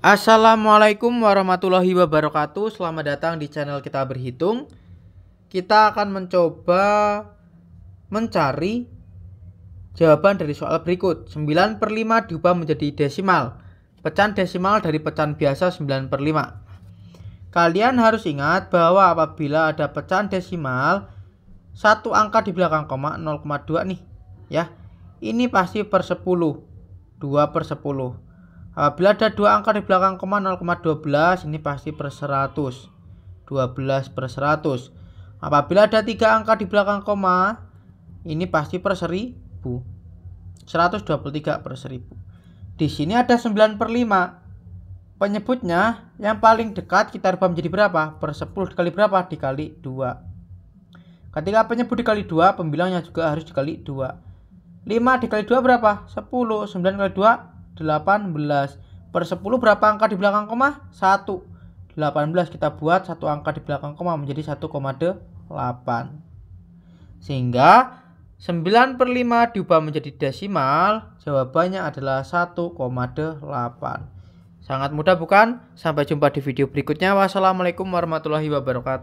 Assalamualaikum warahmatullahi wabarakatuh. Selamat datang di channel kita berhitung. Kita akan mencoba mencari jawaban dari soal berikut. 9 per 5 diubah menjadi desimal. Pecahan desimal dari pecahan biasa 9 per 5. Kalian harus ingat bahwa apabila ada pecahan desimal, satu angka di belakang koma 0,2 nih. ya Ini pasti per 10. 2 per 10. Ah, bila ada dua angka di belakang koma 0,12 ini pasti per 100 12 per 100 apabila ada tiga angka di belakang koma ini pasti per 1000 123 per 1000 di sini ada 9 per 5 penyebutnya yang paling dekat kita rubah menjadi berapa per 10 dikali berapa dikali 2 ketika penyebut dikali 2 pembilangnya juga harus dikali 2 5 dikali 2 berapa 10 9 kali 2 18 per 10 berapa angka di belakang koma? 1 18 kita buat satu angka di belakang koma menjadi 1,8 sehingga 9 per 5 diubah menjadi desimal jawabannya adalah 1,8 sangat mudah bukan? Sampai jumpa di video berikutnya wassalamualaikum warahmatullahi wabarakatuh